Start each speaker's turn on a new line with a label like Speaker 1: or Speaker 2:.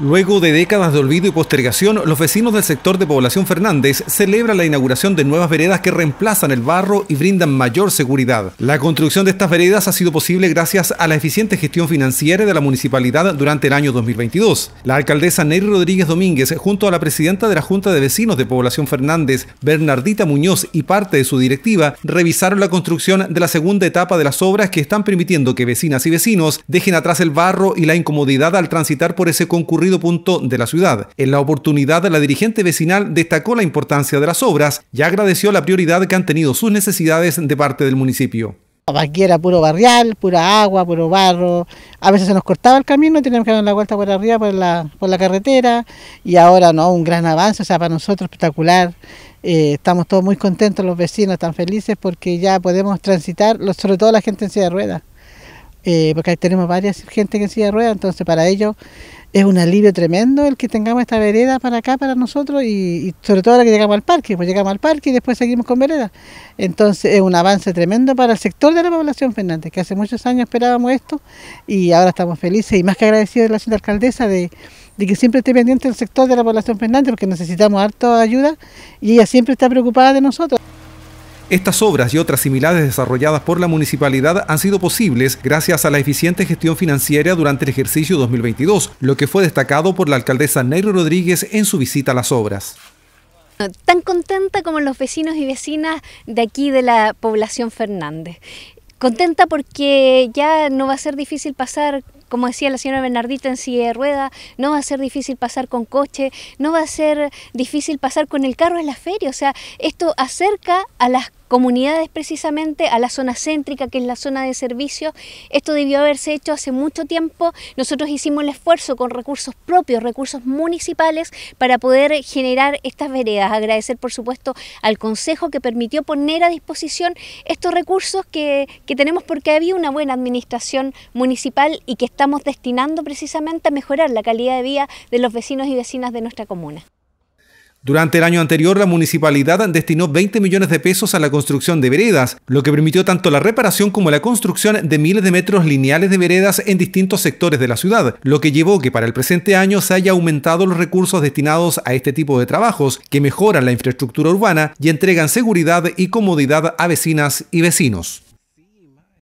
Speaker 1: Luego de décadas de olvido y postergación, los vecinos del sector de Población Fernández celebran la inauguración de nuevas veredas que reemplazan el barro y brindan mayor seguridad. La construcción de estas veredas ha sido posible gracias a la eficiente gestión financiera de la municipalidad durante el año 2022. La alcaldesa Ney Rodríguez Domínguez, junto a la presidenta de la Junta de Vecinos de Población Fernández, Bernardita Muñoz y parte de su directiva, revisaron la construcción de la segunda etapa de las obras que están permitiendo que vecinas y vecinos dejen atrás el barro y la incomodidad al transitar por ese concurrido punto de la ciudad. En la oportunidad, la dirigente vecinal destacó la importancia de las obras y agradeció la prioridad que han tenido sus necesidades de parte del municipio.
Speaker 2: Aquí era puro barrial, pura agua, puro barro. A veces se nos cortaba el camino y teníamos que dar la vuelta por arriba, por la, por la carretera. Y ahora no, un gran avance, o sea, para nosotros espectacular. Eh, estamos todos muy contentos, los vecinos tan felices porque ya podemos transitar, sobre todo la gente en silla de ruedas. Eh, porque ahí tenemos varias gente que en silla de ruedas, entonces para ellos es un alivio tremendo el que tengamos esta vereda para acá, para nosotros, y, sobre todo ahora que llegamos al parque, pues llegamos al parque y después seguimos con vereda. Entonces es un avance tremendo para el sector de la población, Fernández, que hace muchos años esperábamos esto y ahora estamos felices y más que agradecidos de la ciudad alcaldesa de, que siempre esté pendiente del sector de la población Fernández, porque necesitamos harto ayuda y ella siempre está preocupada de nosotros.
Speaker 1: Estas obras y otras similares desarrolladas por la municipalidad han sido posibles gracias a la eficiente gestión financiera durante el ejercicio 2022, lo que fue destacado por la alcaldesa Neyro Rodríguez en su visita a las obras
Speaker 3: ah, tan contenta como los vecinos y vecinas de aquí de la población Fernández. Contenta porque ya no va a ser difícil pasar, como decía la señora Bernardita, en silla de rueda, no va a ser difícil pasar con coche, no va a ser difícil pasar con el carro en la feria. O sea, esto acerca a las comunidades precisamente a la zona céntrica, que es la zona de servicio. Esto debió haberse hecho hace mucho tiempo. Nosotros hicimos el esfuerzo con recursos propios, recursos municipales, para poder generar estas veredas. Agradecer, por supuesto, al Consejo que permitió poner a disposición estos recursos que, que tenemos porque había una buena administración municipal y que estamos destinando precisamente a mejorar la calidad de vida de los vecinos y vecinas de nuestra comuna.
Speaker 1: Durante el año anterior, la municipalidad destinó 20 millones de pesos a la construcción de veredas, lo que permitió tanto la reparación como la construcción de miles de metros lineales de veredas en distintos sectores de la ciudad, lo que llevó que para el presente año se haya aumentado los recursos destinados a este tipo de trabajos, que mejoran la infraestructura urbana y entregan seguridad y comodidad a vecinas y vecinos.